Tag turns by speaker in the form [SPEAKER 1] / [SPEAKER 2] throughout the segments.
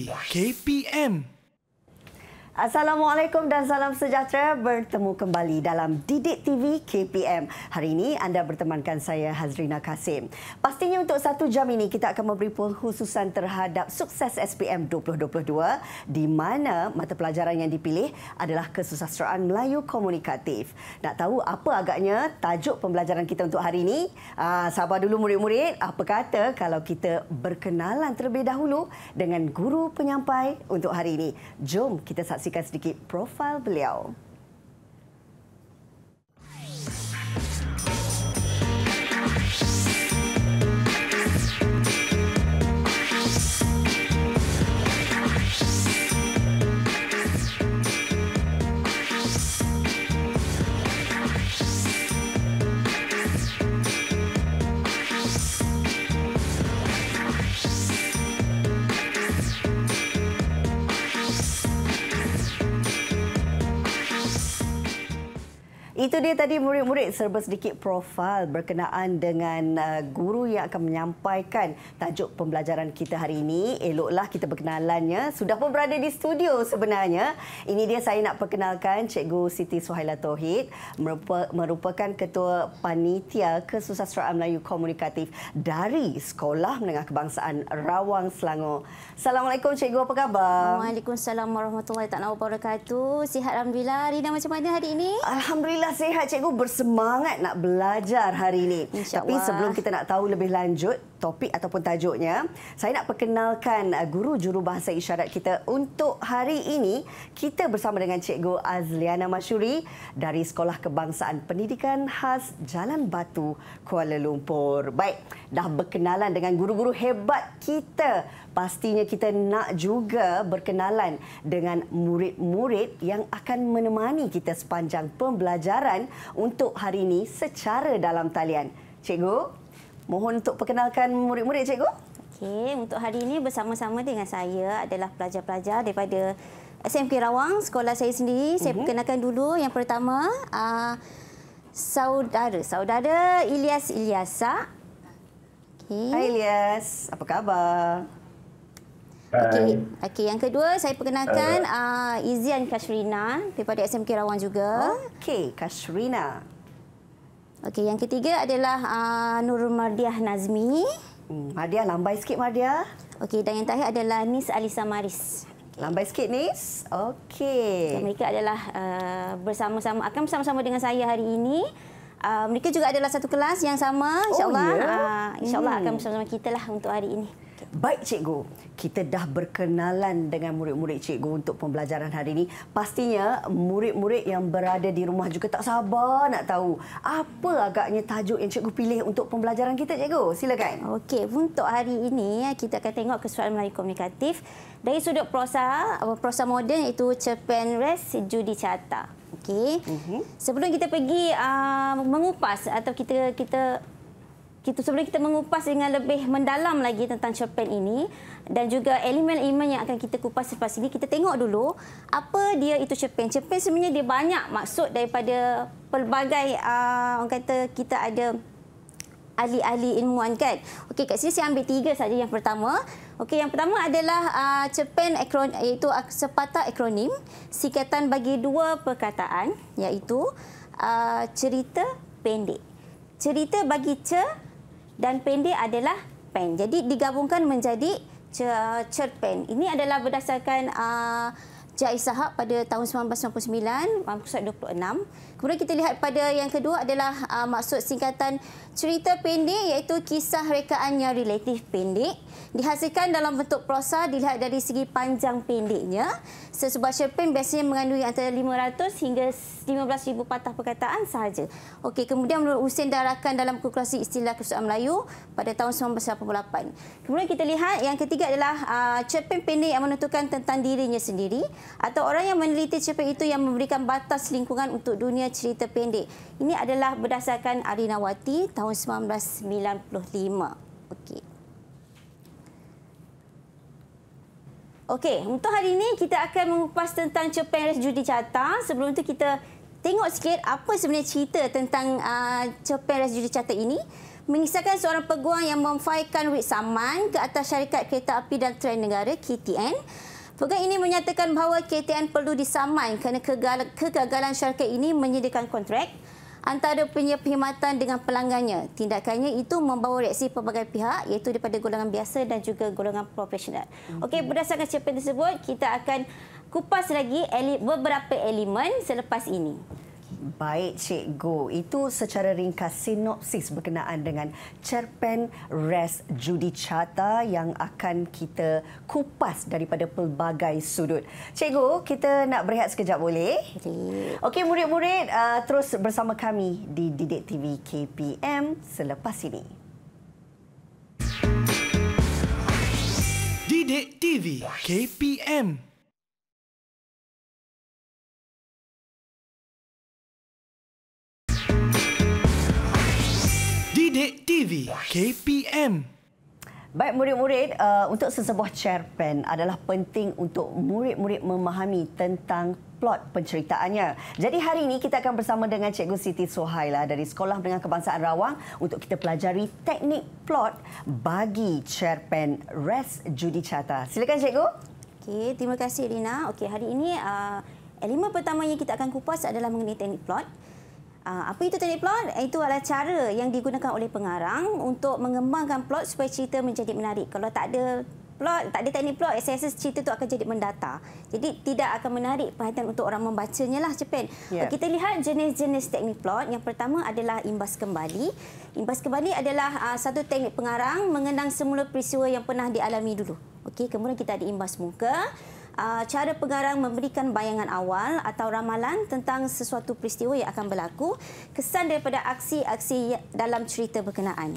[SPEAKER 1] KPM. Assalamualaikum dan salam sejahtera bertemu kembali dalam Didik TV KPM. Hari ini anda bertemankan saya Hazrina Kasim. Pastinya untuk satu jam ini kita akan memberi khususan terhadap sukses SPM 2022 di mana mata pelajaran yang dipilih adalah kesusasteraan Melayu komunikatif. Nak tahu apa agaknya tajuk pembelajaran kita untuk hari ini? Ah, sabar dulu murid-murid. Apa kata kalau kita berkenalan terlebih dahulu dengan guru penyampai untuk hari ini? Jom kita saksikan saksikan sedikit profil beliau. Itu dia tadi murid-murid serba sedikit profil berkenaan dengan uh, guru yang akan menyampaikan tajuk pembelajaran kita hari ini. Eloklah kita berkenalannya. Sudah pun berada di studio sebenarnya. Ini dia saya nak perkenalkan Cikgu Siti Suhaila Tohid merupakan Ketua Panitia Kesusasteraan Melayu Komunikatif dari Sekolah Menengah Kebangsaan Rawang Selangor. Assalamualaikum Cikgu, apa khabar? Waalaikumsalam warahmatullahi taala wabarakatuh. Sihat Alhamdulillah. Rina macam mana hari ini? Alhamdulillah sihat cikgu bersemangat nak belajar hari ini. Tapi sebelum kita nak tahu lebih lanjut, topik ataupun tajuknya. Saya nak perkenalkan uh, guru bahasa isyarat kita untuk hari ini. Kita bersama dengan Cikgu Azliana Masyuri dari Sekolah Kebangsaan Pendidikan khas Jalan Batu, Kuala Lumpur. Baik, dah berkenalan dengan guru-guru hebat kita. Pastinya kita nak juga berkenalan dengan murid-murid yang akan menemani kita sepanjang pembelajaran untuk hari ini secara dalam talian. Cikgu, Mohon untuk perkenalkan murid-murid cikgu.
[SPEAKER 2] Okey, untuk hari ini bersama-sama dengan saya adalah pelajar-pelajar daripada SMK Rawang, sekolah saya sendiri. Saya uh-huh.
[SPEAKER 1] perkenalkan dulu yang pertama
[SPEAKER 2] uh, saudara, saudara Ilyas Ilyasa. Okey. Hai Ilyas, apa khabar? Okey, okey. Yang kedua saya perkenalkan uh, Izian Kashrina daripada SMK Rawang juga. Okey, Kashrina. Okey, yang ketiga adalah uh, Nur Mardiah Nazmi. Hmm, Mardiah lambai sikit Mardiah. Okey, dan yang terakhir adalah Nis Alisa Maris. Lambai sikit Nis. Okey. Mereka adalah uh, bersama-sama akan bersama-sama dengan saya hari ini. Uh, mereka juga adalah satu kelas yang sama Insyaallah, oh, allah Oh, ya? yeah? uh, insya hmm. akan bersama-sama kita lah untuk hari ini.
[SPEAKER 1] Baik cikgu, kita dah berkenalan dengan murid-murid cikgu untuk pembelajaran hari ini. Pastinya murid-murid yang berada di rumah juga tak sabar nak tahu apa agaknya tajuk yang cikgu pilih untuk pembelajaran kita cikgu. Silakan. Okey, untuk hari ini eh, kita akan tengok kesuaian Melayu komunikatif dari sudut
[SPEAKER 2] prosa, prosa moden iaitu cerpen res judi carta. Okey. Uh mhm. -huh. Sebelum kita pergi uh, mengupas atau kita kita kita sebenarnya kita mengupas dengan lebih mendalam lagi tentang cerpen ini dan juga elemen-elemen yang akan kita kupas selepas ini kita tengok dulu apa dia itu cerpen. Cerpen sebenarnya dia banyak maksud daripada pelbagai uh, orang kata kita ada ahli-ahli ilmuan kan. Okey kat sini saya ambil tiga saja yang pertama. Okey yang pertama adalah uh, cerpen akron iaitu sepatah akronim singkatan bagi dua perkataan iaitu uh, cerita pendek. Cerita bagi cer dan pendek adalah pen. Jadi digabungkan menjadi cerpen. Ini adalah berdasarkan uh, Jai Sahab pada tahun 1999, 1926. Kemudian kita lihat pada yang kedua adalah uh, maksud singkatan cerita pendek iaitu kisah rekaan yang relatif pendek. Dihasilkan dalam bentuk prosa dilihat dari segi panjang pendeknya. sebuah cerpen biasanya mengandungi antara 500 hingga 15,000 patah perkataan sahaja. Okey, kemudian menurut Husin darakan dalam kalkulasi istilah kursusan Melayu pada tahun 1988. Kemudian kita lihat yang ketiga adalah uh, cerpen pendek yang menentukan tentang dirinya sendiri atau orang yang meneliti cerpen itu yang memberikan batas lingkungan untuk dunia cerita pendek. Ini adalah berdasarkan Arinawati tahun 1995. Okey. Okey, untuk hari ini kita akan mengupas tentang cepen res judi carta. Sebelum tu kita tengok sikit apa sebenarnya cerita tentang uh, cepen res judi carta ini. Mengisahkan seorang peguam yang memfailkan wit saman ke atas syarikat kereta api dan tren negara KTN. Peguam ini menyatakan bahawa KTN perlu disaman kerana kegagalan syarikat ini menyediakan kontrak antara punya perkhidmatan dengan pelanggannya. Tindakannya itu membawa reaksi pelbagai pihak iaitu daripada golongan biasa dan juga golongan profesional. Okey, okay, mhm. berdasarkan cerpen tersebut, kita akan kupas lagi
[SPEAKER 1] beberapa elemen selepas ini. Baik cikgu, itu secara ringkas sinopsis berkenaan dengan cerpen Res Judi Chata yang akan kita kupas daripada pelbagai sudut. Cikgu, kita nak berehat sekejap boleh? Boleh. Okey murid-murid, uh, terus bersama kami di Didik TV KPM selepas ini.
[SPEAKER 3] Didik TV KPM
[SPEAKER 1] Didik TV KPM. Baik murid-murid, uh, untuk sesebuah cerpen adalah penting untuk murid-murid memahami tentang plot penceritaannya. Jadi hari ini kita akan bersama dengan Cikgu Siti Sohaila dari Sekolah Menengah Kebangsaan Rawang untuk kita pelajari teknik plot bagi cerpen Res Judi Chata. Silakan Cikgu. Okey,
[SPEAKER 2] terima kasih Rina. Okey, hari ini uh, elemen pertama yang kita akan kupas adalah mengenai teknik plot. Ah, apa itu teknik plot? Itu adalah cara yang digunakan oleh pengarang untuk mengembangkan plot supaya cerita menjadi menarik. Kalau tak ada plot, tak ada teknik plot, SSS cerita itu akan jadi mendata. Jadi tidak akan menarik perhatian untuk orang membacanya lah cepat. Yeah. Kita lihat jenis-jenis teknik plot. Yang pertama adalah imbas kembali. Imbas kembali adalah ah, satu teknik pengarang mengenang semula peristiwa yang pernah dialami dulu. Okey, kemudian kita ada imbas muka. Ah, cara pengarang memberikan bayangan awal atau ramalan tentang sesuatu peristiwa yang akan berlaku, kesan daripada aksi-aksi dalam cerita berkenaan.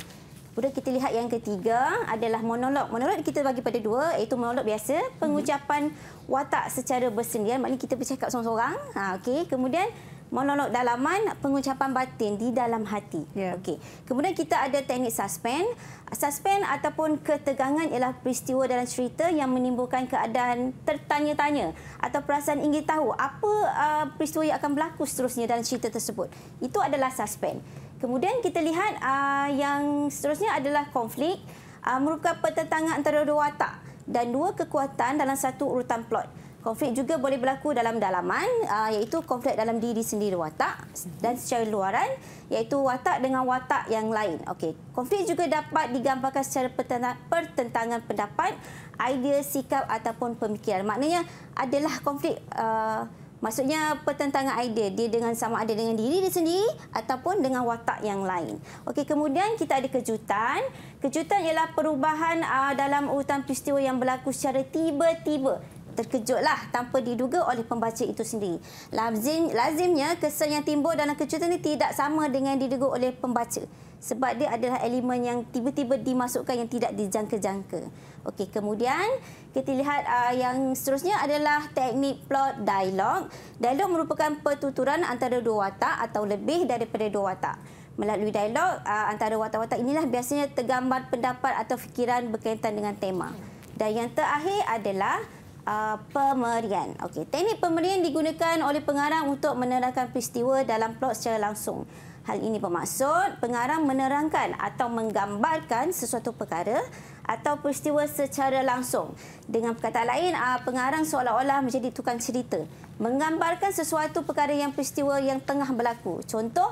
[SPEAKER 2] Kemudian kita lihat yang ketiga adalah monolog. Monolog kita bagi pada dua, iaitu monolog biasa, pengucapan mhm. watak secara bersendirian, maknanya kita bercakap seorang-seorang. Ha, okay. Kemudian, monolog dalaman pengucapan batin di dalam hati. Yeah. Okey. Kemudian kita ada teknik suspend. Suspend ataupun ketegangan ialah peristiwa dalam cerita yang menimbulkan keadaan tertanya-tanya atau perasaan ingin tahu apa uh, peristiwa yang akan berlaku seterusnya dalam cerita tersebut. Itu adalah suspend. Kemudian kita lihat uh, yang seterusnya adalah konflik uh, merupakan pertentangan antara dua watak dan dua kekuatan dalam satu urutan plot. Konflik juga boleh berlaku dalam dalaman uh, iaitu konflik dalam diri sendiri watak dan secara luaran iaitu watak dengan watak yang lain. Okey, konflik juga dapat digambarkan secara pertentangan pendapat, idea, sikap ataupun pemikiran. Maknanya adalah konflik uh, Maksudnya pertentangan idea dia dengan sama ada dengan diri dia sendiri ataupun dengan watak yang lain. Okey, kemudian kita ada kejutan. Kejutan ialah perubahan uh, dalam urutan peristiwa yang berlaku secara tiba-tiba terkejutlah tanpa diduga oleh pembaca itu sendiri. Lazim, lazimnya kesan yang timbul dalam kejutan ini tidak sama dengan diduga oleh pembaca. Sebab dia adalah elemen yang tiba-tiba dimasukkan yang tidak dijangka-jangka. Okey, kemudian kita lihat uh, yang seterusnya adalah teknik plot dialog. Dialog merupakan pertuturan antara dua watak atau lebih daripada dua watak. Melalui dialog uh, antara watak-watak inilah biasanya tergambar pendapat atau fikiran berkaitan dengan tema. Dan yang terakhir adalah uh, pemerian. Okey, teknik pemerian digunakan oleh pengarang untuk menerangkan peristiwa dalam plot secara langsung. Hal ini bermaksud pengarang menerangkan atau menggambarkan sesuatu perkara atau peristiwa secara langsung. Dengan kata lain, uh, pengarang seolah-olah menjadi tukang cerita, menggambarkan sesuatu perkara yang peristiwa yang tengah berlaku. Contoh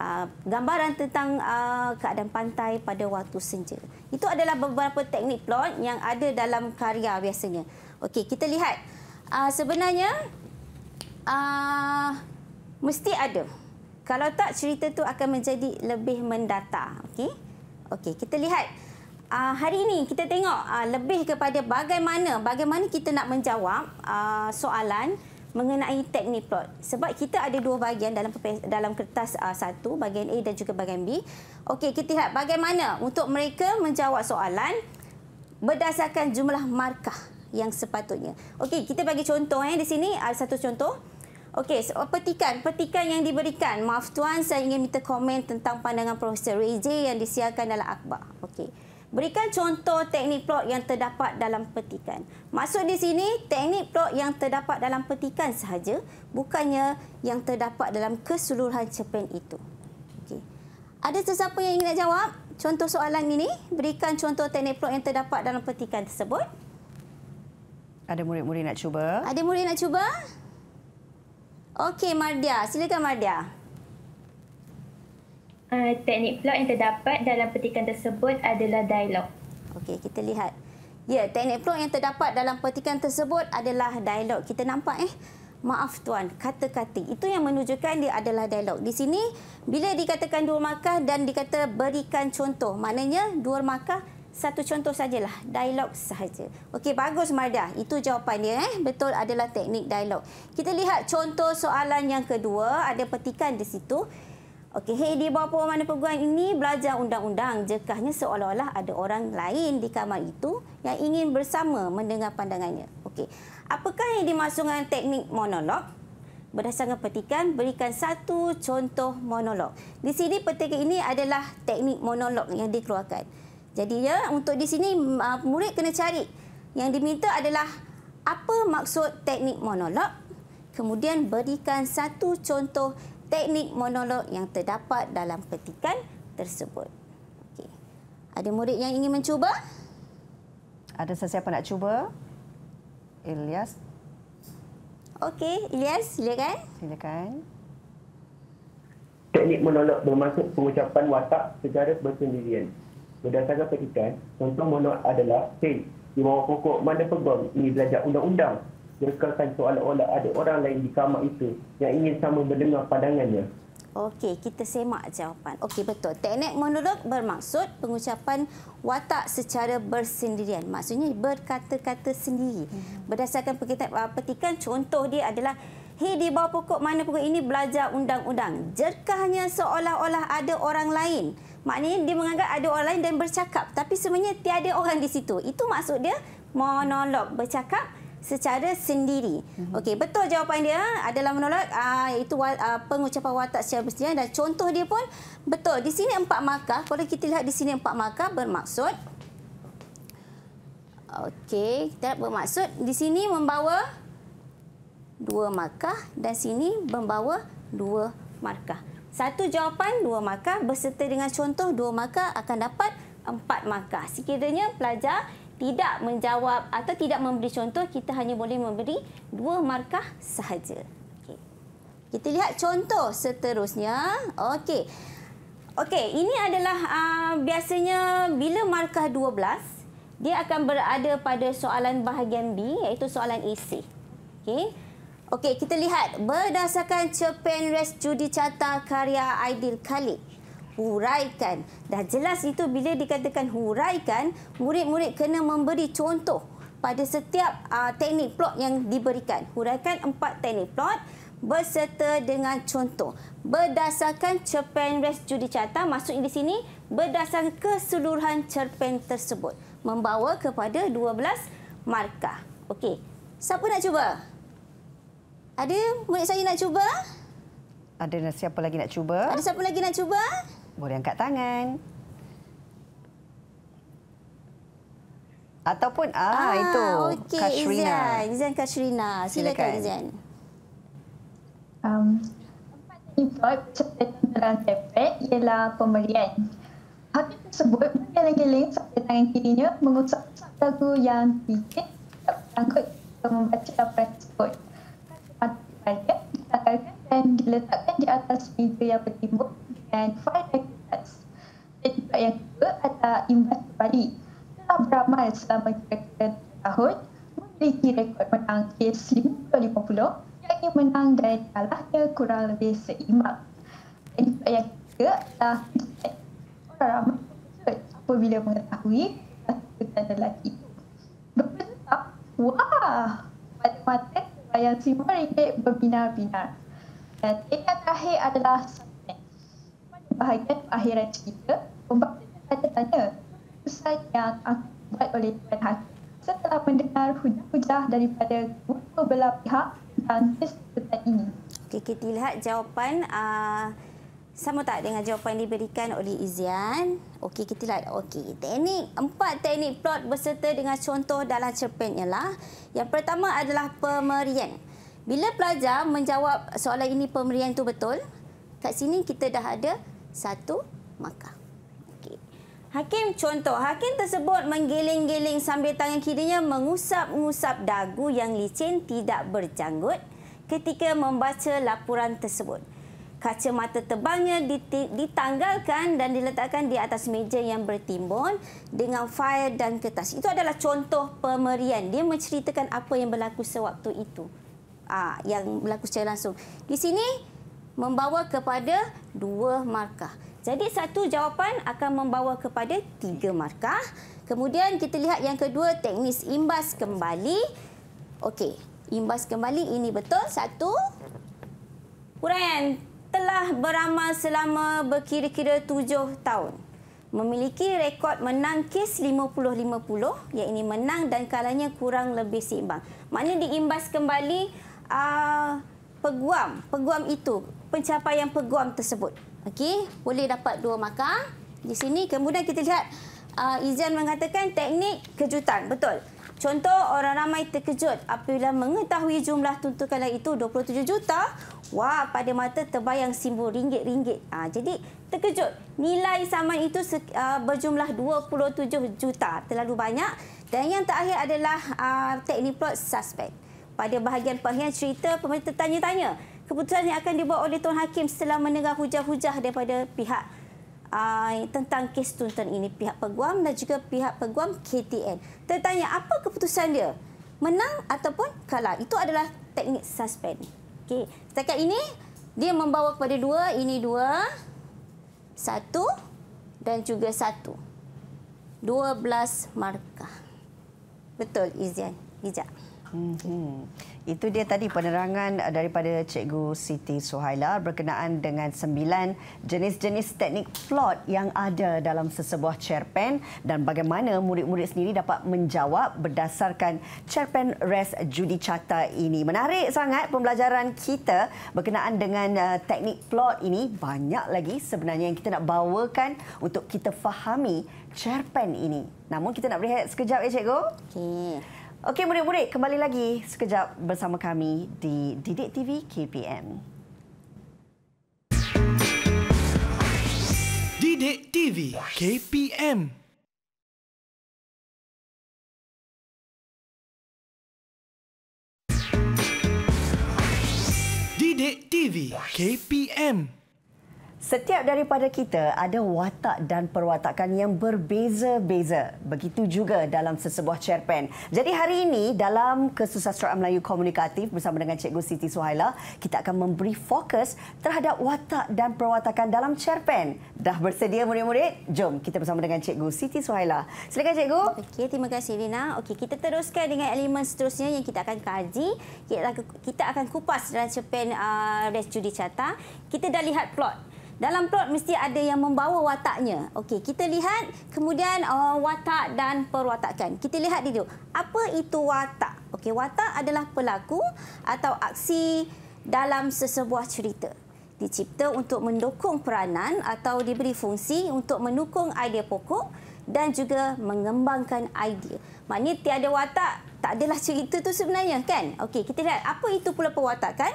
[SPEAKER 2] Uh, gambaran tentang uh, keadaan pantai pada waktu senja. Itu adalah beberapa teknik plot yang ada dalam karya biasanya. Okey, kita lihat. Uh, sebenarnya, uh, mesti ada. Kalau tak, cerita tu akan menjadi lebih mendata. Okey, okey kita lihat. Uh, hari ini kita tengok uh, lebih kepada bagaimana bagaimana kita nak menjawab uh, soalan mengenai teknik plot. Sebab kita ada dua bahagian dalam dalam kertas uh, satu, bahagian A dan juga bahagian B. Okey, kita lihat bagaimana untuk mereka menjawab soalan berdasarkan jumlah markah yang sepatutnya. Okey, kita bagi contoh eh di sini ada satu contoh. Okey, so, petikan petikan yang diberikan. Maaf tuan, saya ingin minta komen tentang pandangan Profesor Ray J yang disiarkan dalam akhbar. Okey. Berikan contoh teknik plot yang terdapat dalam petikan. Maksud di sini teknik plot yang terdapat dalam petikan sahaja, bukannya yang terdapat dalam keseluruhan cerpen itu. Okey. Ada sesiapa yang ingin nak jawab contoh soalan ini? Berikan contoh teknik plot yang terdapat dalam petikan tersebut. Ada murid-murid nak cuba. Ada murid nak cuba? Okey, Mardia. Silakan, Mardia. Uh, teknik plot yang terdapat dalam petikan tersebut adalah dialog. Okey, kita lihat. Ya, teknik plot yang terdapat dalam petikan tersebut adalah dialog. Kita nampak eh. Maaf tuan, kata-kata. Itu yang menunjukkan dia adalah dialog. Di sini, bila dikatakan dua markah dan dikata berikan contoh. Maknanya dua markah satu contoh sajalah, dialog sahaja. Okey, bagus Mardah. Itu jawapannya. Eh? Betul adalah teknik dialog. Kita lihat contoh soalan yang kedua. Ada petikan di situ. Okey, hey, di bawah pohon mana perguruan ini belajar undang-undang. Jekahnya seolah-olah ada orang lain di kamar itu yang ingin bersama mendengar pandangannya. Okey, apakah yang dimaksudkan teknik monolog? Berdasarkan petikan, berikan satu contoh monolog. Di sini petikan ini adalah teknik monolog yang dikeluarkan. Jadi ya untuk di sini ah, murid kena cari yang diminta adalah apa maksud teknik monolog? Kemudian berikan satu contoh teknik monolog yang terdapat dalam petikan tersebut. Okay, Ada murid yang ingin mencuba? Ada sesiapa nak cuba? Ilyas. Okey, Ilyas, silakan. Silakan.
[SPEAKER 3] Teknik monolog bermaksud pengucapan watak secara bersendirian berdasarkan petikan, contoh monok adalah, hey, di bawah pokok mana pegang ini belajar undang-undang. Berkesan seolah-olah ada orang lain di kamar itu yang ingin sama mendengar pandangannya.
[SPEAKER 2] Okey, kita semak jawapan. Okey, betul. Teknik monolog bermaksud pengucapan watak secara bersendirian. Maksudnya berkata-kata sendiri. Hmm. Berdasarkan uh, petikan, contoh dia adalah Hei, di bawah pokok mana pokok ini belajar undang-undang. Jerkahnya seolah-olah ada orang lain maknanya dia menganggap ada orang lain dan bercakap tapi sebenarnya tiada orang di situ itu maksud dia monolog bercakap secara sendiri. Mhm. Okey, betul jawapan dia adalah menolak uh, itu uh, pengucapan watak secara bersendirian dan contoh dia pun betul. Di sini empat markah, kalau kita lihat di sini empat markah bermaksud Okey, kita bermaksud di sini membawa dua markah dan sini membawa dua markah. Satu jawapan dua markah berserta dengan contoh dua markah akan dapat empat markah. Sekiranya pelajar tidak menjawab atau tidak memberi contoh, kita hanya boleh memberi dua markah sahaja. Okay. Kita lihat contoh seterusnya. Okey. Okey, ini adalah uh, biasanya bila markah 12, dia akan berada pada soalan bahagian B iaitu soalan AC. Okey. Okey, kita lihat berdasarkan cerpen res judi carta karya Aidil Khalid. Huraikan. Dah jelas itu bila dikatakan huraikan, murid-murid kena memberi contoh pada setiap uh, teknik plot yang diberikan. Huraikan empat teknik plot berserta dengan contoh. Berdasarkan cerpen res judi carta, maksudnya di sini berdasarkan keseluruhan cerpen tersebut. Membawa kepada 12 markah. Okey, siapa nak cuba? Ada murid saya nak cuba?
[SPEAKER 1] Ada siapa lagi nak cuba? Ada
[SPEAKER 2] siapa lagi nak cuba?
[SPEAKER 1] Boleh angkat tangan. Ataupun ah, ah itu okay, Kashrina. Izan,
[SPEAKER 2] Izan Kashrina. Silakan, Silakan. Izan. Um,
[SPEAKER 1] tempat yang
[SPEAKER 4] dibuat tepek ialah pemberian. Hati tersebut menggeleng-geleng sampai tangan kirinya mengusap satu lagu yang dikit tak berangkut untuk membaca laporan tersebut raya ditanggalkan dan diletakkan di atas meja yang bertimbun dan file kertas. Dan juga yang kedua adalah imbas kembali. Telah beramal selama kira-kira tahun memiliki rekod menang kes 50-50 yang menang dan kalahnya kurang lebih seimbang. Dan juga yang ketiga adalah orang ramai terkejut apabila mengetahui kesan lelaki itu. Berpesan, wah, pada mata bayar RM5 berbinar-binar. Dan tingkat terakhir adalah sustenance. Bahagian akhiran cerita, pembahasan saya tanya, usai yang aku buat oleh Tuan Hakim setelah mendengar hujah-hujah daripada
[SPEAKER 2] dua belah pihak tentang kesempatan ini. Okay, kita lihat jawapan uh sama tak dengan jawapan yang diberikan oleh Izian? Okey, kita lihat. Okey, teknik. Empat teknik plot berserta dengan contoh dalam cerpen ialah. Yang pertama adalah pemerian. Bila pelajar menjawab soalan ini pemerian itu betul, kat sini kita dah ada satu maka. Okay. Hakim contoh. Hakim tersebut menggiling-giling sambil tangan kirinya mengusap-ngusap dagu yang licin tidak berjanggut ketika membaca laporan tersebut. Kaca mata tebalnya ditanggalkan dan diletakkan di atas meja yang bertimbun dengan fail dan kertas. Itu adalah contoh pemerian. Dia menceritakan apa yang berlaku sewaktu itu. Ah, yang berlaku secara langsung. Di sini membawa kepada dua markah. Jadi satu jawapan akan membawa kepada tiga markah. Kemudian kita lihat yang kedua teknis imbas kembali. Okey, imbas kembali ini betul satu. Huraian Setelah beramal selama berkira-kira tujuh tahun. Memiliki rekod menang kes 50-50, iaitu menang dan kalahnya kurang lebih seimbang. Maknanya diimbas kembali uh, peguam, peguam itu, pencapaian peguam tersebut. Okey, boleh dapat dua maka di sini. Kemudian kita lihat uh, Izan mengatakan teknik kejutan, betul. Contoh orang ramai terkejut apabila mengetahui jumlah tuntutan itu 27 juta Wah, pada mata terbayang simbol ringgit-ringgit. Ah, jadi terkejut. Nilai saman itu ah, berjumlah 27 juta, terlalu banyak. Dan yang terakhir adalah uh, ah, teknik plot suspek. Pada bahagian pengakhiran cerita, pemerintah tanya-tanya. Keputusan yang akan dibuat oleh Tuan Hakim setelah mendengar hujah-hujah daripada pihak uh, tentang kes tuntutan ini, pihak peguam dan juga pihak peguam KTN. Tertanya apa keputusan dia? Menang ataupun kalah? Itu adalah teknik suspek. Okey, setakat ini dia membawa kepada dua, ini dua, satu dan juga satu. Dua belas markah.
[SPEAKER 1] Betul, Izian. Ijak. Mm-hmm. Itu dia tadi penerangan eh, daripada Cikgu Siti Suhaila berkenaan dengan sembilan jenis-jenis teknik plot yang ada dalam sesebuah cerpen dan bagaimana murid-murid sendiri dapat menjawab berdasarkan cerpen res judi carta ini. Menarik sangat pembelajaran kita berkenaan dengan eh, teknik plot ini. Banyak lagi sebenarnya yang kita nak bawakan untuk kita fahami cerpen ini. Namun kita nak berehat sekejap ya Cikgu. Okay. Okey murid-murid, kembali lagi sekejap bersama kami di Didik TV KPM. Didik TV KPM. Didik TV KPM. TV KPM. Setiap daripada kita ada watak dan perwatakan yang berbeza-beza. Begitu juga dalam sesebuah cerpen. Jadi hari ini dalam Kesusasteraan Melayu Komunikatif bersama dengan Cikgu Siti Suhaila, kita akan memberi fokus terhadap watak dan perwatakan dalam cerpen. Dah bersedia murid-murid? Jom kita bersama dengan Cikgu Siti Suhaila. Silakan Cikgu. Okey, terima kasih Lina. Okey, kita teruskan dengan elemen seterusnya yang kita akan kaji.
[SPEAKER 2] Kita akan kupas dalam cerpen uh, Res Judi Carta. Kita dah lihat plot dalam plot mesti ada yang membawa wataknya. Okey, kita lihat kemudian uh, watak dan perwatakan. Kita lihat dulu. Apa itu watak? Okey, watak adalah pelaku atau aksi dalam sesebuah cerita. Dicipta untuk mendukung peranan atau diberi fungsi untuk mendukung idea pokok dan juga mengembangkan idea. Maknanya tiada watak, tak adalah cerita tu sebenarnya kan? Okey, kita lihat apa itu pula perwatakan?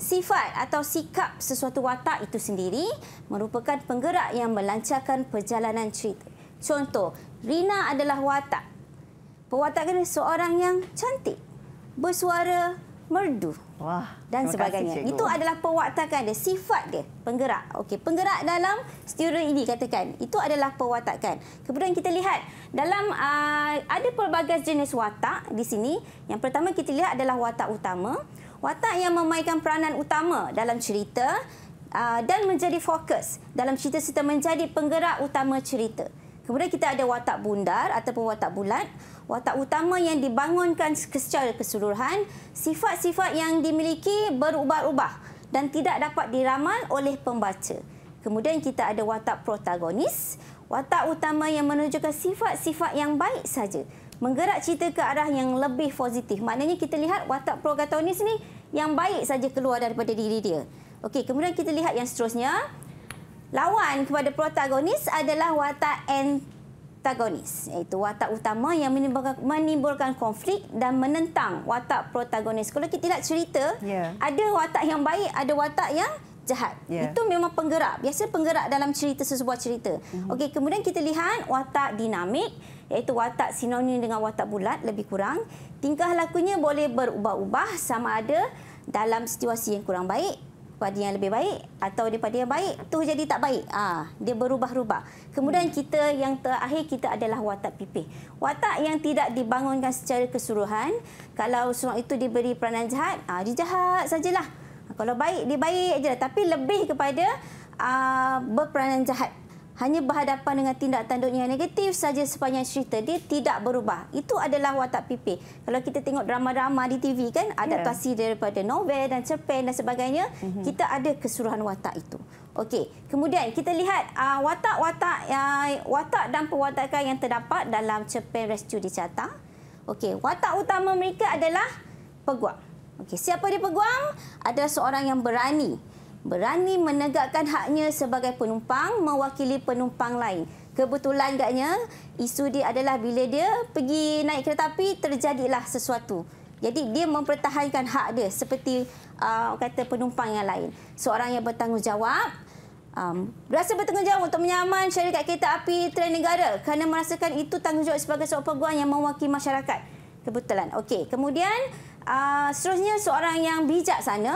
[SPEAKER 2] Sifat atau sikap sesuatu watak itu sendiri merupakan penggerak yang melancarkan perjalanan cerita. Contoh, Rina adalah watak. Perwatakan seorang yang cantik, bersuara merdu. Wah, dan sebagainya. Kasih, itu adalah pewatakan dia, sifat dia, penggerak. Okey, penggerak dalam student ini katakan, itu adalah pewatakan. Kemudian kita lihat dalam uh, ada pelbagai jenis watak di sini. Yang pertama kita lihat adalah watak utama. Watak yang memainkan peranan utama dalam cerita uh, dan menjadi fokus dalam cerita serta menjadi penggerak utama cerita. Kemudian kita ada watak bundar ataupun watak bulat watak utama yang dibangunkan secara keseluruhan, sifat-sifat yang dimiliki berubah-ubah dan tidak dapat diramal oleh pembaca. Kemudian kita ada watak protagonis, watak utama yang menunjukkan sifat-sifat yang baik saja, menggerak cerita ke arah yang lebih positif. Maknanya kita lihat watak protagonis ni yang baik saja keluar daripada diri dia. Okey, kemudian kita lihat yang seterusnya. Lawan kepada protagonis adalah watak anti antagonis iaitu watak utama yang menimbulkan konflik dan menentang watak protagonis. Kalau kita lihat cerita, yeah. ada watak yang baik, ada watak yang jahat. Yeah. Itu memang penggerak. Biasa penggerak dalam cerita sesebuah cerita. Mm-hmm. Okey, kemudian kita lihat watak dinamik iaitu watak sinonim dengan watak bulat lebih kurang tingkah lakunya boleh berubah-ubah sama ada dalam situasi yang kurang baik pada yang lebih baik atau daripada yang baik tu jadi tak baik. Ah, ha, dia berubah-ubah. Kemudian hmm. kita yang terakhir kita adalah watak pipih. Watak yang tidak dibangunkan secara keseluruhan. Kalau seorang itu diberi peranan jahat, ah ha, dia jahat sajalah. Ah, kalau baik dia baik aja tapi lebih kepada ah ha, berperanan jahat hanya berhadapan dengan tindak tanduk yang negatif saja sepanjang cerita dia tidak berubah. Itu adalah watak pipi. Kalau kita tengok drama-drama di TV kan, adaptasi ya. yeah. daripada novel dan cerpen dan sebagainya, mm -hmm. kita ada kesuruhan watak itu. Okey, kemudian kita lihat ah, watak-watak uh, uh, watak dan perwatakan yang terdapat dalam cerpen Rescue di Carta. Okey, watak utama mereka adalah peguam. Okey, siapa dia peguam? Ada seorang yang berani berani menegakkan haknya sebagai penumpang mewakili penumpang lain. Kebetulan agaknya isu dia adalah bila dia pergi naik kereta api terjadilah sesuatu. Jadi dia mempertahankan hak dia seperti uh, kata penumpang yang lain. Seorang yang bertanggungjawab um, rasa bertanggungjawab untuk menyaman syarikat kereta api Trans Negara kerana merasakan itu tanggungjawab sebagai seorang peguam yang mewakili masyarakat. Kebetulan. Okey, kemudian uh, seterusnya seorang yang bijak sana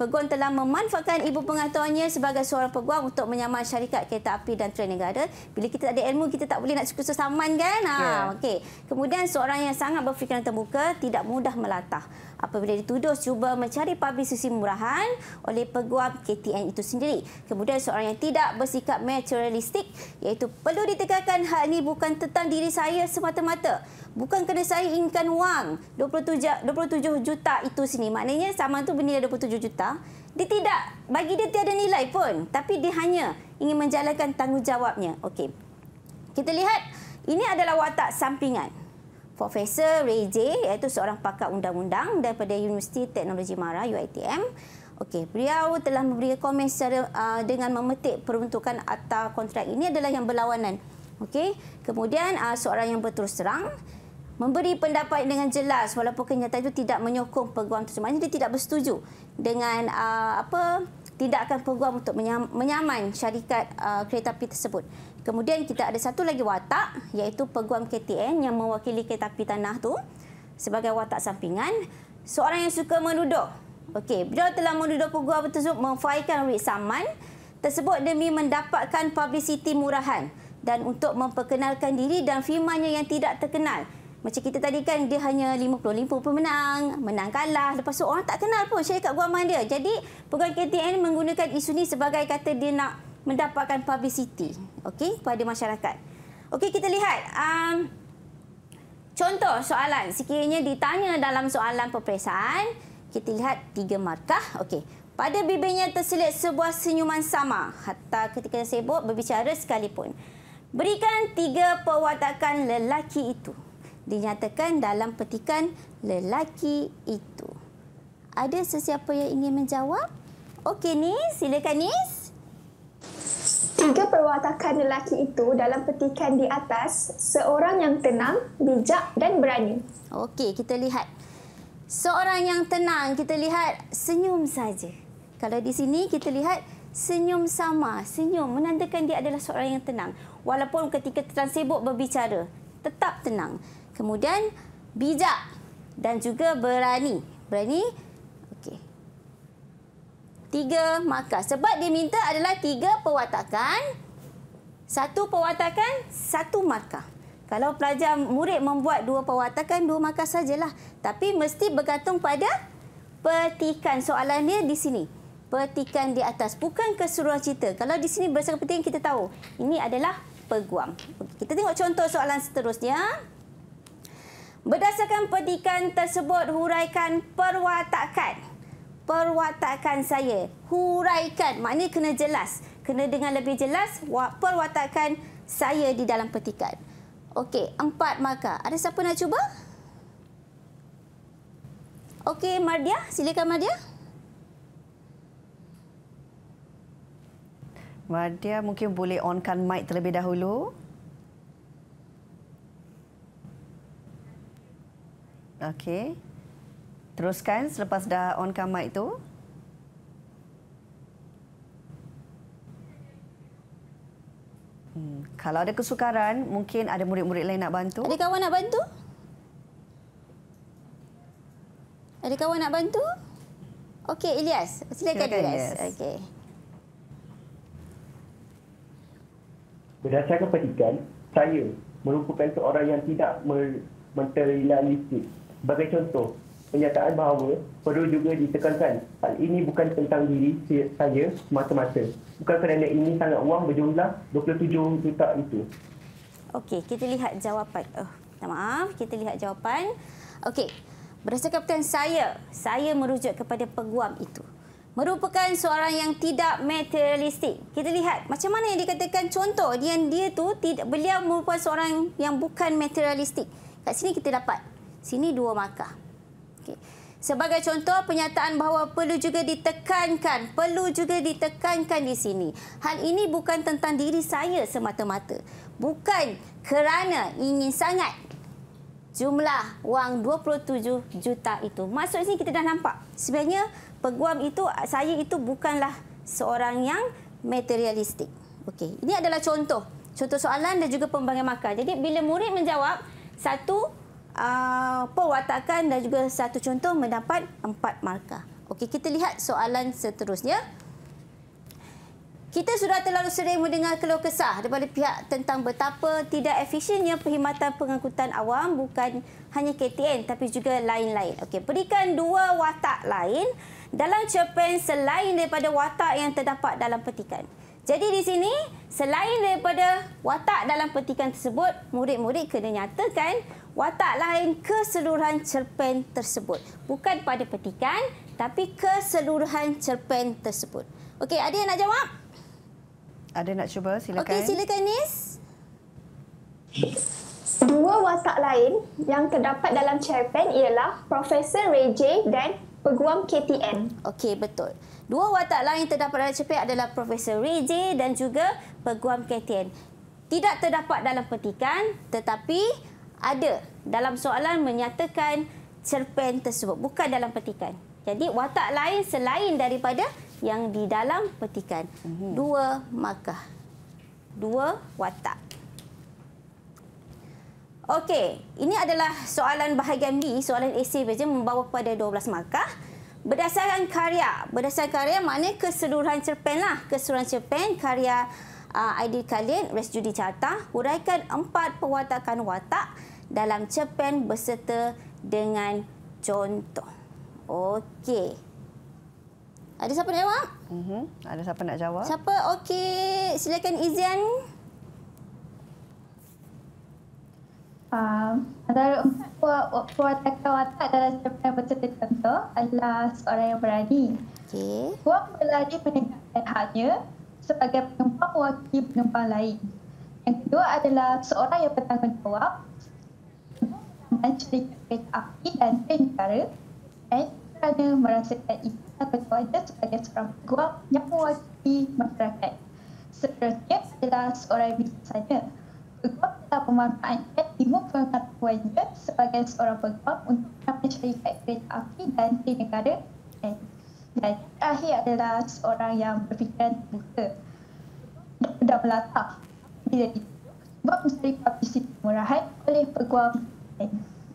[SPEAKER 2] Pegon telah memanfaatkan ibu pengaturannya sebagai seorang peguam untuk menyaman syarikat kereta api dan train negara. Bila kita tak ada ilmu, kita tak boleh nak cukup saman kan? Ha, yeah. okay. Kemudian seorang yang sangat berfikiran terbuka, tidak mudah melatah apabila dituduh cuba mencari publisisi murahan oleh peguam KTN itu sendiri. Kemudian seorang yang tidak bersikap materialistik iaitu perlu ditegakkan hal ini bukan tentang diri saya semata-mata. Bukan kerana saya inginkan wang 27, 27 juta itu sini. Maknanya sama tu bernilai 27 juta. Dia tidak, bagi dia tiada nilai pun. Tapi dia hanya ingin menjalankan tanggungjawabnya. Okey. Kita lihat, ini adalah watak sampingan. Profesor Ray J iaitu seorang pakar undang-undang daripada Universiti Teknologi Mara UiTM. Okey, beliau telah memberi komen secara uh, dengan memetik peruntukan akta kontrak ini adalah yang berlawanan. Okey. Kemudian uh, seorang yang berterus terang memberi pendapat dengan jelas walaupun kenyataan itu tidak menyokong peguam tersebut. Maksudnya dia tidak bersetuju dengan uh, apa tidak akan peguam untuk menyaman syarikat uh, kereta api tersebut. Kemudian kita ada satu lagi watak iaitu peguam KTN yang mewakili kereta api tanah tu sebagai watak sampingan. Seorang yang suka menuduh. Okey, beliau telah menuduh peguam tersebut memfailkan wit saman tersebut demi mendapatkan publicity murahan dan untuk memperkenalkan diri dan firmanya yang tidak terkenal macam kita tadi kan dia hanya 50-50 pemenang, menang kalah. Lepas tu orang tak kenal pun syarikat guaman dia. Jadi pegawai KTN menggunakan isu ni sebagai kata dia nak mendapatkan publicity okay, pada masyarakat. Okey kita lihat. Um, contoh soalan sekiranya ditanya dalam soalan peperiksaan. Kita lihat tiga markah. Okey. Pada bibirnya terselit sebuah senyuman sama. Hatta ketika sibuk berbicara sekalipun. Berikan tiga perwatakan lelaki itu dinyatakan dalam petikan lelaki itu. Ada sesiapa yang ingin menjawab? Okey ni, silakan Nis. Tiga perwatakan lelaki itu dalam petikan di atas, seorang yang tenang, bijak dan berani. Okey, kita lihat. Seorang yang tenang, kita lihat senyum saja. Kalau di sini kita lihat senyum sama, senyum menandakan dia adalah seorang yang tenang. Walaupun ketika tersibuk berbicara, tetap tenang kemudian bijak dan juga berani. Berani. Okey. Tiga markah. Sebab dia minta adalah tiga pewatakan, Satu pewatakan, satu markah. Kalau pelajar murid membuat dua pewatakan dua markah sajalah. Tapi mesti bergantung pada petikan. Soalan dia di sini. Petikan di atas. Bukan keseluruhan cerita. Kalau di sini berdasarkan petikan, kita tahu. Ini adalah peguam. Kita tengok contoh soalan seterusnya. Okey. Berdasarkan petikan tersebut, huraikan perwatakan. Perwatakan saya. Huraikan. Maknanya kena jelas. Kena dengan lebih jelas perwatakan saya di dalam petikan. Okey, empat markah. Ada siapa nak cuba? Okey, Mardia.
[SPEAKER 1] Silakan, Mardia. Mardia mungkin boleh onkan mic terlebih dahulu. Okey. Teruskan selepas dah on kamera itu. Hmm. Kalau ada kesukaran, mungkin ada murid-murid lain nak bantu. Ada kawan nak bantu? Ada kawan nak
[SPEAKER 2] bantu? Okey, Ilyas. Silakan, Silakan Ilyas. Yes. Okey.
[SPEAKER 3] Berdasarkan petikan, saya merupakan seorang yang tidak menterilalistik Sebagai contoh, penyataan bahawa perlu juga ditekankan hal ini bukan tentang diri saya semata-mata. Bukan kerana ini sangat wang berjumlah 27 juta itu.
[SPEAKER 2] Okey, kita lihat jawapan. Oh, maaf, kita lihat jawapan. Okey, berdasarkan saya, saya merujuk kepada peguam itu. Merupakan seorang yang tidak materialistik. Kita lihat macam mana yang dikatakan contoh dia dia tu tidak beliau merupakan seorang yang bukan materialistik. Kat sini kita dapat Sini dua markah. Okay. Sebagai contoh, pernyataan bahawa perlu juga ditekankan, perlu juga ditekankan di sini. Hal ini bukan tentang diri saya semata-mata. Bukan kerana ingin sangat jumlah wang 27 juta itu. Maksudnya kita dah nampak. Sebenarnya peguam itu, saya itu bukanlah seorang yang materialistik. Okey, ini adalah contoh. Contoh soalan dan juga pembangunan markah. Jadi bila murid menjawab, satu uh, ah, perwatakan dan juga satu contoh mendapat empat markah. Okey, kita lihat soalan seterusnya. Kita sudah terlalu sering mendengar keluh kesah daripada pihak tentang betapa tidak efisiennya perkhidmatan pengangkutan awam bukan hanya KTN tapi juga lain-lain. Okey, berikan dua watak lain dalam cerpen selain daripada watak yang terdapat dalam petikan. Jadi di sini, selain daripada watak dalam petikan tersebut, murid-murid kena nyatakan watak lain keseluruhan cerpen tersebut. Bukan pada petikan, tapi keseluruhan cerpen tersebut. Okey, ada yang nak jawab?
[SPEAKER 1] Ada nak cuba, silakan. Okey, silakan
[SPEAKER 2] Nis. Dua watak lain yang terdapat dalam cerpen ialah Profesor Ray J dan peguam KTN. Okey, betul. Dua watak lain terdapat dalam cerpen adalah Profesor Reggie dan juga peguam KTN. Tidak terdapat dalam petikan tetapi ada dalam soalan menyatakan cerpen tersebut. Bukan dalam petikan. Jadi watak lain selain daripada yang di dalam petikan. Mhm. Dua markah. Dua watak. Okey, ini adalah soalan bahagian B, soalan esei saja membawa kepada 12 markah. Berdasarkan karya, berdasarkan karya makna keseluruhan cerpen lah keseluruhan cerpen karya Aidil uh, Khalid Resjudi Carta, huraikan empat perwatakan watak dalam cerpen berserta dengan contoh. Okey.
[SPEAKER 1] Ada siapa nak jawab? Mm-hmm. Ada siapa nak jawab?
[SPEAKER 2] Siapa? Okey. Silakan izin.
[SPEAKER 4] Uh, antara empat watak watak dalam cerita yang bercerita contoh adalah seorang yang berani. Okay. Puan berlari meninggalkan hanya sebagai penumpang wakil penumpang lain. Yang kedua adalah seorang yang bertanggungjawab dan ciri kereta api dan penjara dan kerana merasakan ikan berkuasa sebagai seorang peguam yang mewakili masyarakat. Seterusnya adalah seorang saja peguam kita pemanfaatan ayat 51 wajib sebagai seorang pegawai untuk mencapai syarikat kereta api dan di negara dan, dan terakhir adalah seorang yang berfikiran terbuka
[SPEAKER 2] dan melatak bila itu sebab mencari publisiti murahan oleh peguam dan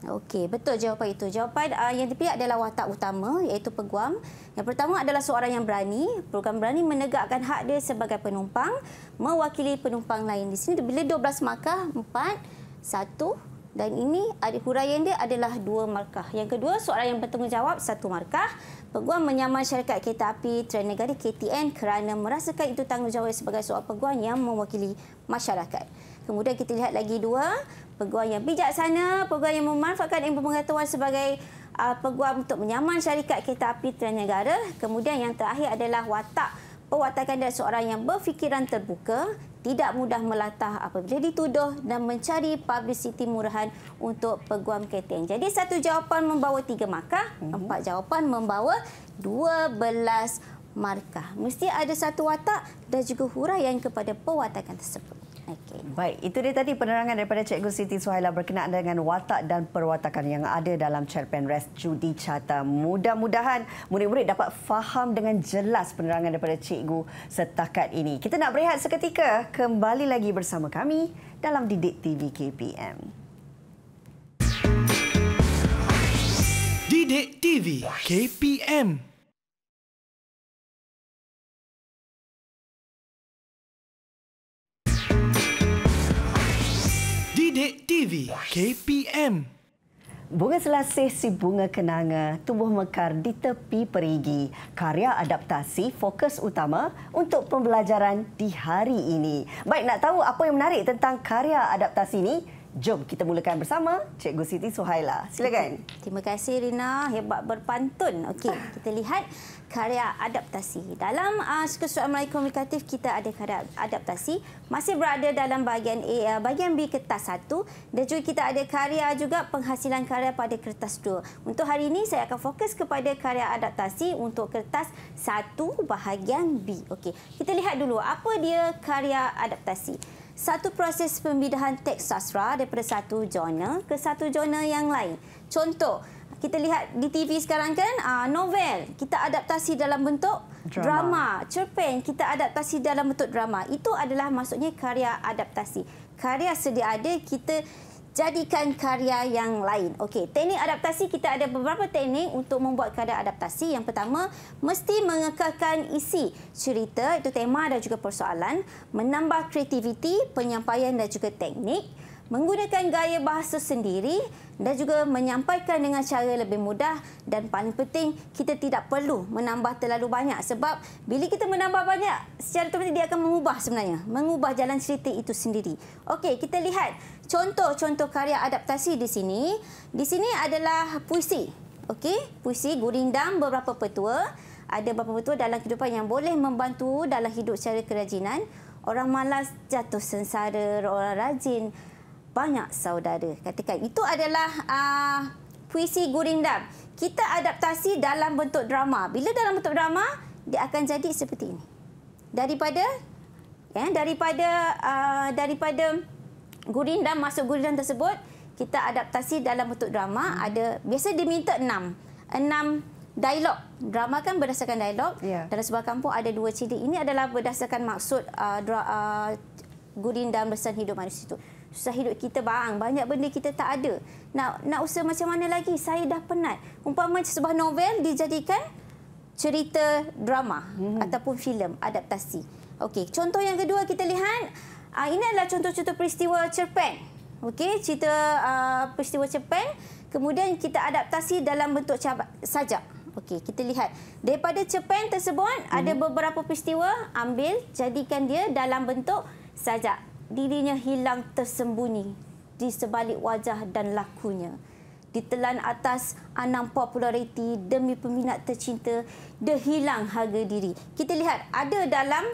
[SPEAKER 2] Okey, betul jawapan itu. Jawapan uh, yang terpihak adalah watak utama iaitu peguam. Yang pertama adalah seorang yang berani. Peguam berani menegakkan hak dia sebagai penumpang, mewakili penumpang lain. Di sini bila 12 markah, 4, 1 dan ini ada huraian dia adalah 2 markah. Yang kedua, seorang yang bertanggungjawab 1 markah. Peguam menyamar syarikat kereta api Trend Negara KTN kerana merasakan itu tanggungjawab sebagai seorang peguam yang mewakili masyarakat. Kemudian kita lihat lagi dua, peguam yang bijaksana, peguam yang memanfaatkan ilmu pengetahuan sebagai uh, peguam untuk menyaman syarikat kereta api negara. Kemudian yang terakhir adalah watak Pewatakan dari seorang yang berfikiran terbuka, tidak mudah melatah apabila dituduh dan mencari publisiti murahan untuk peguam KTN. Jadi satu jawapan membawa tiga markah, mhm. empat jawapan membawa dua belas markah. Mesti ada satu watak dan juga huraian kepada pewatakan tersebut.
[SPEAKER 1] Okay. Baik, itu dia tadi penerangan daripada Cikgu Siti Suhaila berkenaan dengan watak dan perwatakan yang ada dalam cerpen Res Judi Carta. Mudah-mudahan murid-murid dapat faham dengan jelas penerangan daripada Cikgu setakat ini. Kita nak berehat seketika, kembali lagi bersama kami dalam Didik TV KPM.
[SPEAKER 3] Didik TV
[SPEAKER 2] KPM.
[SPEAKER 1] Didik TV KPM. Bunga selasih si bunga kenanga tumbuh mekar di tepi perigi. Karya adaptasi fokus utama untuk pembelajaran di hari ini. Baik nak tahu apa yang menarik tentang karya adaptasi ini? Jom kita mulakan bersama Cikgu Siti Suhaila.
[SPEAKER 2] Silakan. Terima kasih Rina, hebat berpantun. Okey, kita lihat karya adaptasi. Dalam uh, ah, kesuatan Melayu komunikatif kita ada karya adaptasi masih berada dalam bahagian A uh, bahagian B kertas 1 dan juga kita ada karya juga penghasilan karya pada kertas 2. Untuk hari ini saya akan fokus kepada karya adaptasi untuk kertas 1 bahagian B. Okey, kita lihat dulu apa dia karya adaptasi. Satu proses pembidahan teks sastra daripada satu jurnal ke satu jurnal yang lain. Contoh, kita lihat di TV sekarang kan uh, novel kita adaptasi dalam bentuk drama. drama cerpen kita adaptasi dalam bentuk drama itu adalah maksudnya karya adaptasi karya sedia ada kita jadikan karya yang lain okey teknik adaptasi kita ada beberapa teknik untuk membuat karya adaptasi yang pertama mesti mengekalkan isi cerita itu tema dan juga persoalan menambah kreativiti penyampaian dan juga teknik menggunakan gaya bahasa sendiri dan juga menyampaikan dengan cara lebih mudah dan paling penting kita tidak perlu menambah terlalu banyak sebab bila kita menambah banyak secara terus dia akan mengubah sebenarnya mengubah jalan cerita itu sendiri. Okey, kita lihat contoh-contoh karya adaptasi di sini. Di sini adalah puisi. Okey, puisi Gurindam beberapa petua ada beberapa petua dalam kehidupan yang boleh membantu dalam hidup secara kerajinan. Orang malas jatuh sengsara, orang rajin banyak saudara. Katakan itu adalah uh, puisi Gurindam. Kita adaptasi dalam bentuk drama. Bila dalam bentuk drama, dia akan jadi seperti ini. Daripada ya daripada uh, daripada Gurindam masuk Gurindam tersebut, kita adaptasi dalam bentuk drama hmm. ada biasa diminta enam. Enam dialog. Drama kan berdasarkan dialog. Yeah. Dalam sebuah kampung ada dua ciri. Ini adalah berdasarkan maksud uh, dra, uh, Gurindam Besan Hidup Manusia itu susah hidup kita bang. Banyak benda kita tak ada. Nak nak usah macam mana lagi? Saya dah penat. Umpama sebuah novel dijadikan cerita drama hmm. ataupun filem adaptasi. Okey, contoh yang kedua kita lihat uh, ini adalah contoh-contoh peristiwa cerpen. Okey, cerita uh, peristiwa cerpen kemudian kita adaptasi dalam bentuk sajak. Okey, kita lihat daripada cerpen tersebut hmm. ada mhm. beberapa peristiwa ambil jadikan dia dalam bentuk sajak dirinya hilang tersembunyi di sebalik wajah dan lakunya. Ditelan atas anang populariti demi peminat tercinta, dia hilang harga diri. Kita lihat ada dalam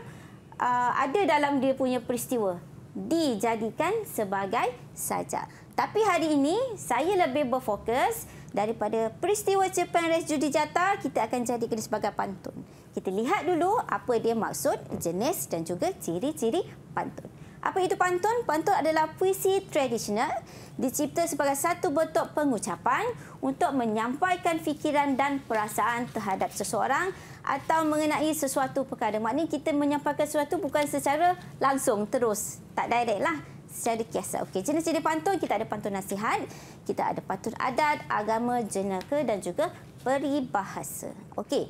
[SPEAKER 2] uh, ada dalam dia punya peristiwa. Dijadikan sebagai sajak. Tapi hari ini, saya lebih berfokus daripada peristiwa Cepang Res Judi Jatah, kita akan jadikan sebagai pantun. Kita lihat dulu apa dia maksud, jenis dan juga ciri-ciri pantun. Apa itu pantun? Pantun adalah puisi tradisional dicipta sebagai satu bentuk pengucapan untuk menyampaikan fikiran dan perasaan terhadap seseorang atau mengenai sesuatu perkara. Maknanya kita menyampaikan sesuatu bukan secara langsung terus, tak direct lah secara kiasa. Okay, jenis-jenis pantun kita ada pantun nasihat, kita ada pantun adat, agama, jenaka dan juga peribahasa. Okay,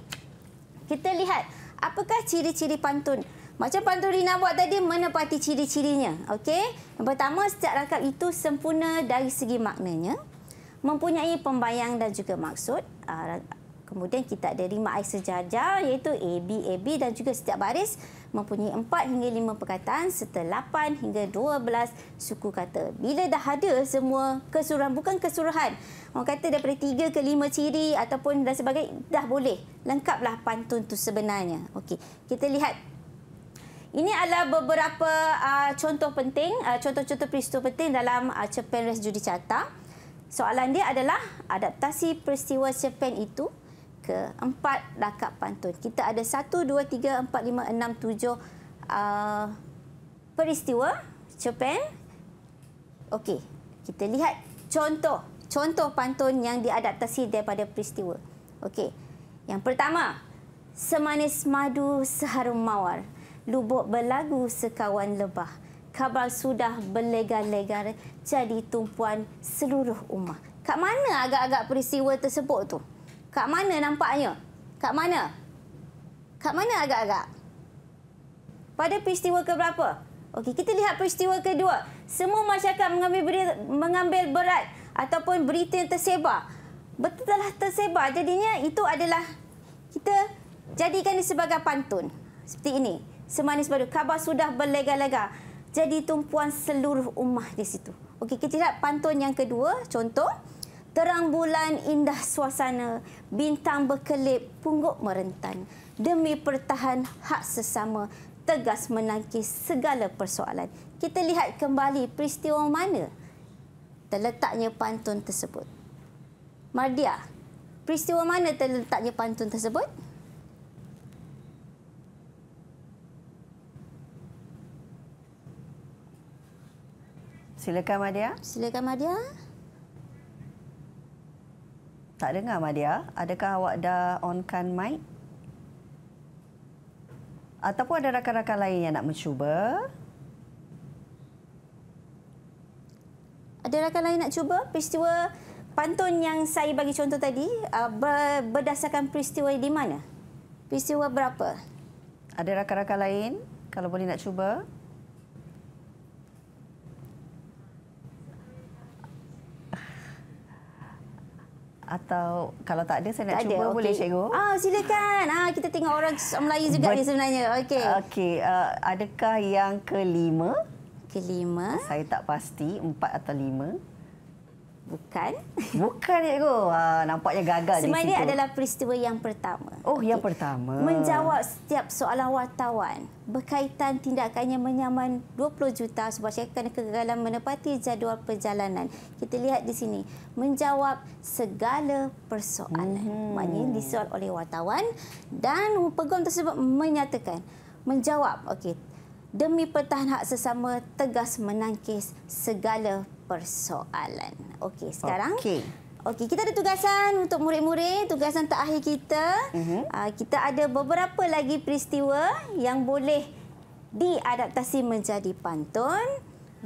[SPEAKER 2] Kita lihat apakah ciri-ciri pantun? Macam pantu Panturina buat tadi, menepati ciri-cirinya. Okey? Yang pertama, setiap rakam itu sempurna dari segi maknanya. Mempunyai pembayang dan juga maksud. Ah, kemudian kita ada lima air sejajar iaitu A, B, A, B dan juga setiap baris mempunyai empat hingga lima perkataan serta lapan hingga dua belas suku kata. Bila dah ada semua kesuruhan, bukan kesuruhan. Orang kata daripada tiga ke lima ciri ataupun dan sebagainya, dah boleh. Lengkaplah pantun tu sebenarnya. Okey, Kita lihat ini adalah beberapa uh, contoh penting, uh, contoh-contoh peristiwa penting dalam uh, Cepen Res Judicata. Soalan dia adalah adaptasi peristiwa Cepen itu ke empat lakap pantun. Kita ada satu, dua, tiga, empat, lima, enam, tujuh uh, peristiwa Cepen. Okey, kita lihat contoh contoh pantun yang diadaptasi daripada peristiwa. Okey, yang pertama, semanis madu seharum mawar lubuk berlagu sekawan lebah. Kabar sudah berlegar-legar jadi tumpuan seluruh umat. Kak mana agak-agak peristiwa tersebut tu? Kak mana nampaknya? Kak mana? Kak mana agak-agak? Pada peristiwa keberapa? Okey, kita lihat peristiwa kedua. Semua masyarakat mengambil berat, mengambil berat ataupun berita yang tersebar. Betul telah tersebar. Jadinya itu adalah kita jadikan ini sebagai pantun. Seperti ini semanis baru, Khabar sudah berlega-lega. Jadi tumpuan seluruh ummah di situ. Okey, kita lihat pantun yang kedua. Contoh, terang bulan indah suasana, bintang berkelip, pungguk merentan. Demi pertahan hak sesama, tegas menangkis segala persoalan. Kita lihat kembali peristiwa mana terletaknya pantun tersebut. Mardia, peristiwa mana terletaknya pantun tersebut?
[SPEAKER 1] Silakan, Madia. Silakan, Madia. Tak dengar, Madia. Adakah awak dah onkan mic? Ataupun ada rakan-rakan lain yang nak mencuba? Ada rakan lain nak
[SPEAKER 2] cuba peristiwa pantun yang saya bagi contoh tadi uh, berdasarkan peristiwa di mana? Peristiwa berapa? Ada rakan-rakan lain kalau boleh nak cuba?
[SPEAKER 1] atau kalau tak ada saya nak tak cuba ada. Okay. boleh cikgu? Ah silakan.
[SPEAKER 2] Ah kita tengok orang Melayu juga Ber- ni sebenarnya. Okey.
[SPEAKER 1] Okey, uh, adakah yang kelima? Kelima. Saya tak pasti empat atau lima. Bukan. Bukan ya, uh, nampaknya gagal Semalik di situ. adalah
[SPEAKER 2] peristiwa yang pertama.
[SPEAKER 1] Oh, yang pertama. Menjawab
[SPEAKER 2] setiap soalan wartawan berkaitan tindakannya menyaman 20 juta sebab saya kena kegagalan menepati jadual perjalanan. Kita lihat di sini. Menjawab segala persoalan. Hmm. Maknanya disoal oleh wartawan dan pegawai tersebut menyatakan. Menjawab, okey. Demi pertahan hak sesama, tegas menangkis segala persoalan. Okey, sekarang. Okey. Okey, kita ada tugasan untuk murid-murid, tugasan terakhir kita. Uh mhm. ah, -huh. Kita ada beberapa lagi peristiwa yang boleh diadaptasi menjadi pantun.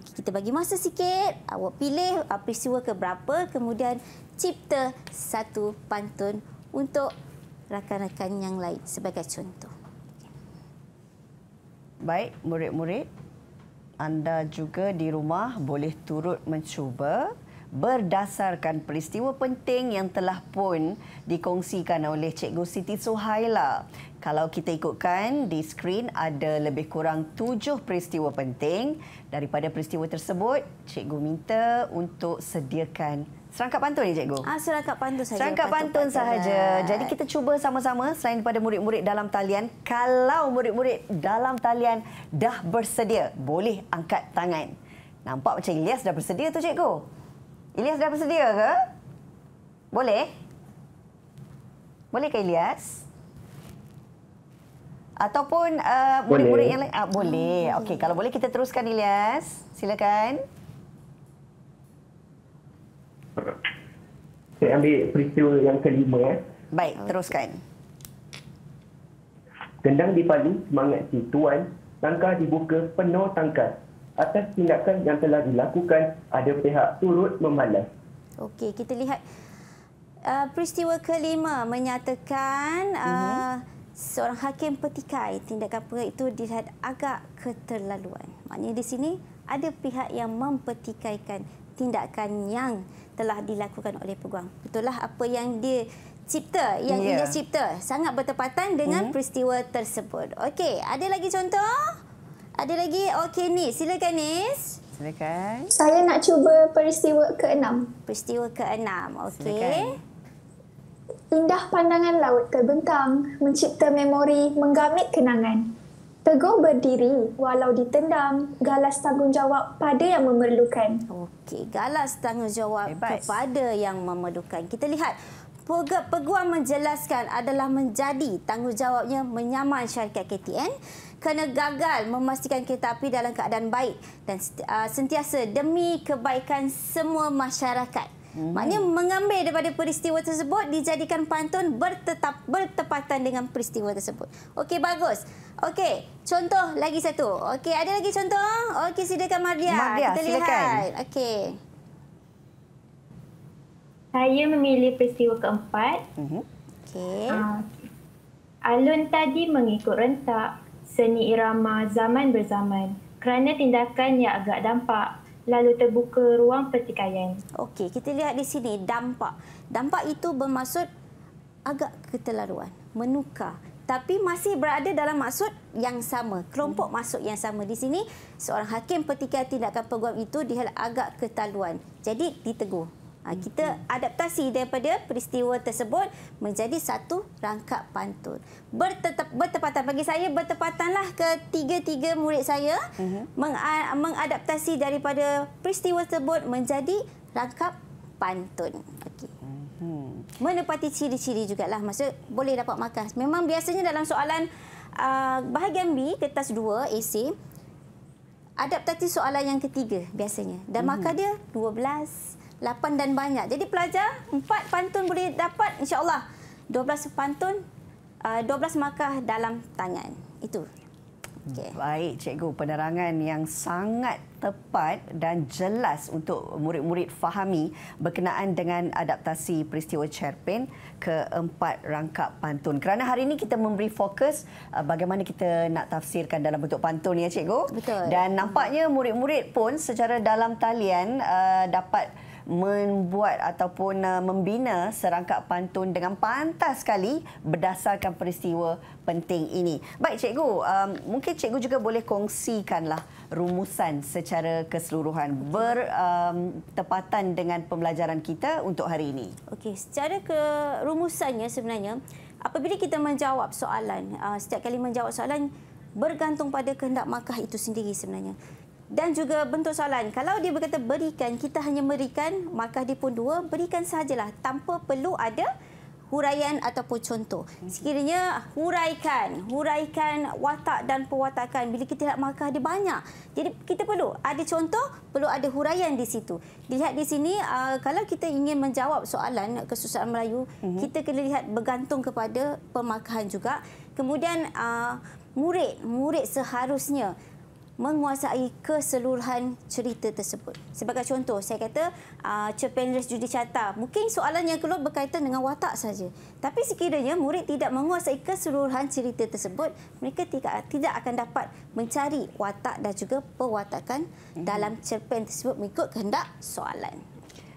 [SPEAKER 2] Okey, kita bagi masa sikit. Awak pilih ah, peristiwa ke berapa, kemudian cipta satu pantun untuk rakan-rakan yang lain sebagai contoh.
[SPEAKER 1] Baik, murid-murid, anda juga di rumah boleh turut mencuba berdasarkan peristiwa penting yang telah pun dikongsikan oleh Cikgu Siti Suhaila. Kalau kita ikutkan di skrin ada lebih kurang tujuh peristiwa penting. Daripada peristiwa tersebut, Cikgu minta untuk sediakan Serangkap pantun ni, cikgu? Ah, serangkap pantun saja. Serangkap pantun, pantun sahaja. Pantun. Lah. Jadi kita cuba sama-sama selain daripada murid-murid dalam talian, kalau murid-murid dalam talian dah bersedia, boleh angkat tangan. Nampak macam Ilyas dah bersedia tu, cikgu. Ilyas dah bersedia ke? Boleh? Boleh ke Ilyas? Ataupun uh, murid-murid yang lain? Ah, boleh. Hmm. Okey, kalau boleh kita teruskan Ilyas. Silakan
[SPEAKER 3] saya ambil peristiwa yang kelima. Eh. Baik, teruskan. Tendang di Palu, semangat si tuan, tangkah dibuka penuh tangkas. Atas tindakan yang telah dilakukan, ada pihak turut memalas.
[SPEAKER 2] Okey, kita lihat uh, peristiwa kelima menyatakan uh, mhm. seorang hakim petikai tindakan pengetahuan itu dilihat agak keterlaluan. Maknanya di sini ada pihak yang mempetikaikan tindakan yang telah dilakukan oleh peguam. Betullah apa yang dia cipta, yang yeah. dia cipta sangat bertepatan dengan mm -hmm. peristiwa tersebut. Okey, ada lagi contoh? Ada lagi? Okey ni, silakan Nis.
[SPEAKER 1] Silakan.
[SPEAKER 2] Saya nak cuba peristiwa keenam. Peristiwa keenam. Okey. Indah pandangan laut
[SPEAKER 4] terbentang, mencipta memori, menggamit kenangan. Teguh berdiri walau
[SPEAKER 2] ditendam galas tanggungjawab pada yang memerlukan. Okey, galas tanggungjawab Hebat. kepada yang memerlukan. Kita lihat peguam menjelaskan adalah menjadi tanggungjawabnya menyaman syarikat KTN kena gagal memastikan kereta api dalam keadaan baik dan ah, sentiasa demi kebaikan semua masyarakat. Hmm. Maknanya mengambil daripada peristiwa tersebut dijadikan pantun bertetap bertepatan dengan peristiwa tersebut. Okey bagus. Okey, contoh lagi satu. Okey, ada lagi contoh? Okey, silakan Mardia. Mardia, Kita silakan. lihat. Okey.
[SPEAKER 4] Saya memilih peristiwa keempat. Mhm. Okay. Ah, alun tadi mengikut rentak seni irama zaman berzaman.
[SPEAKER 2] Kerana tindakan yang agak dampak, lalu terbuka ruang pertikaian. Okey, kita lihat di sini dampak. Dampak itu bermaksud agak keterlaluan, menukar. Tapi masih berada dalam maksud yang sama, kelompok hmm. maksud yang sama. Di sini, seorang hakim pertikaian tindakan peguam itu dihal agak keterlaluan. Jadi, ditegur. Ah, kita adaptasi daripada peristiwa tersebut menjadi satu rangkap pantun. Bertetap, bertepatan, bagi saya bertepatanlah ketiga-tiga murid saya uh-huh. mengadaptasi daripada peristiwa tersebut menjadi rangkap pantun. Okay. Mhm. Menepati ciri-ciri juga lah. Maksud boleh dapat makas. Memang biasanya dalam soalan uh, bahagian B, kertas dua AC, adaptasi soalan yang ketiga biasanya. Dan markah mhm. dia dua belas lapan dan banyak. Jadi pelajar empat pantun boleh dapat insyaallah dua belas pantun uh, dua belas markah dalam tangan. Itu.
[SPEAKER 1] Okay. Hmm, baik, cikgu. Penerangan yang sangat tepat dan jelas untuk murid-murid fahami berkenaan dengan adaptasi peristiwa cerpen ke empat rangkap pantun. Kerana hari ini kita memberi fokus uh, bagaimana kita nak tafsirkan dalam bentuk pantun ya, cikgu. Betul. Dan nampaknya murid-murid pun secara dalam talian uh, dapat membuat ataupun uh, membina serangkap pantun dengan pantas sekali berdasarkan peristiwa penting ini. Baik cikgu, um, mungkin cikgu juga boleh kongsikanlah rumusan secara keseluruhan ber um, tepatan dengan pembelajaran kita untuk hari ini.
[SPEAKER 2] Okey, secara ke rumusannya sebenarnya apabila kita menjawab soalan, uh, setiap kali menjawab soalan bergantung pada kehendak markah itu sendiri sebenarnya dan juga bentuk soalan. Kalau dia berkata berikan, kita hanya berikan maka dia pun dua, berikan sajalah tanpa perlu ada huraian ataupun contoh. Hmm. Sekiranya huraikan, huraikan watak dan pewatakan bila kita lihat maka dia banyak. Jadi kita perlu ada contoh, perlu ada huraian di situ. Lihat di sini uh, kalau kita ingin menjawab soalan kesusahan Melayu, hmm. kita kena lihat bergantung kepada pemakaian juga. Kemudian uh, murid, murid seharusnya menguasai keseluruhan cerita tersebut. Sebagai contoh, saya kata uh, cerpen res Judi Carta. Mungkin soalan yang keluar berkaitan dengan watak saja. Tapi sekiranya murid tidak menguasai keseluruhan cerita tersebut, mereka tidak, tidak akan dapat mencari watak dan juga pewatakan mhm. dalam cerpen tersebut mengikut kehendak soalan.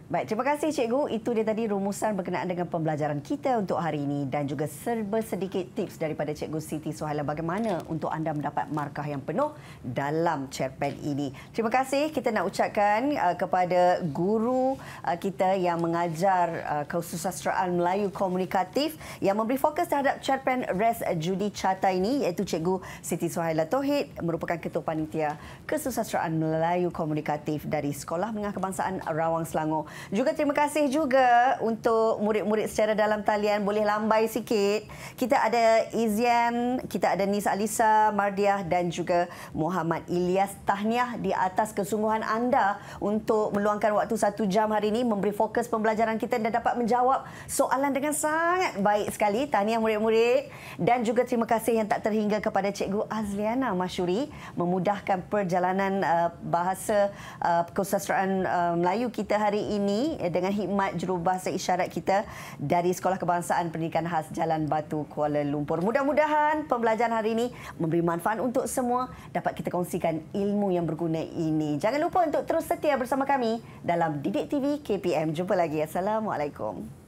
[SPEAKER 1] Baik, terima kasih cikgu. Itu dia tadi rumusan berkenaan dengan pembelajaran kita untuk hari ini dan juga serba sedikit tips daripada cikgu Siti Suhaila bagaimana untuk anda mendapat markah yang penuh dalam cerpen ini. Terima kasih kita nak ucapkan uh, kepada guru uh, kita yang mengajar uh, Kesusasteraan Melayu komunikatif yang memberi fokus terhadap cerpen Res Judi Chata ini iaitu cikgu Siti Suhaila Tohid merupakan ketua panitia Kesusasteraan Melayu komunikatif dari Sekolah Menengah Kebangsaan Rawang Selangor. Juga terima kasih juga untuk murid-murid secara dalam talian boleh lambai sikit. Kita ada Izian, kita ada Nisa Alisa, Mardiah dan juga Muhammad Ilyas. Tahniah di atas kesungguhan anda untuk meluangkan waktu satu jam hari ini memberi fokus pembelajaran kita dan dapat menjawab soalan dengan sangat baik sekali. Tahniah murid-murid dan juga terima kasih yang tak terhingga kepada Cikgu Azliana Mashuri memudahkan perjalanan uh, bahasa uh, kesusasteraan uh, Melayu kita hari ini ini dengan hikmat jurubahasa isyarat kita dari Sekolah Kebangsaan Pendidikan Khas Jalan Batu Kuala Lumpur. Mudah-mudahan pembelajaran hari ini memberi manfaat untuk semua dapat kita kongsikan ilmu yang berguna ini. Jangan lupa untuk terus setia bersama kami dalam Didik TV KPM. Jumpa lagi. Assalamualaikum. Assalamualaikum.